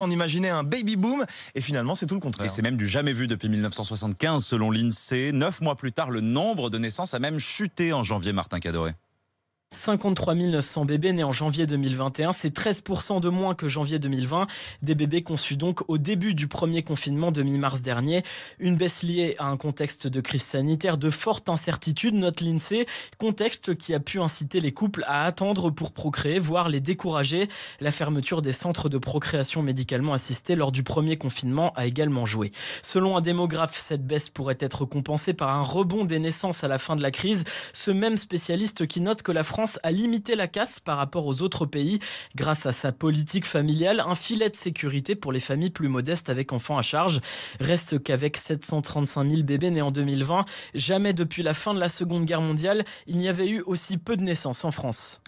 On imaginait un baby boom et finalement c'est tout le contraire. Et c'est même du jamais vu depuis 1975 selon l'INSEE. Neuf mois plus tard, le nombre de naissances a même chuté en janvier, Martin Cadoré. 53 900 bébés nés en janvier 2021, c'est 13% de moins que janvier 2020, des bébés conçus donc au début du premier confinement de mi-mars dernier, une baisse liée à un contexte de crise sanitaire de forte incertitude, note l'INSEE, e. contexte qui a pu inciter les couples à attendre pour procréer, voire les décourager. La fermeture des centres de procréation médicalement assistée lors du premier confinement a également joué. Selon un démographe, cette baisse pourrait être compensée par un rebond des naissances à la fin de la crise, ce même spécialiste qui note que la France France a limité la casse par rapport aux autres pays grâce à sa politique familiale, un filet de sécurité pour les familles plus modestes avec enfants à charge. Reste qu'avec 735 000 bébés nés en 2020, jamais depuis la fin de la Seconde Guerre mondiale, il n'y avait eu aussi peu de naissances en France.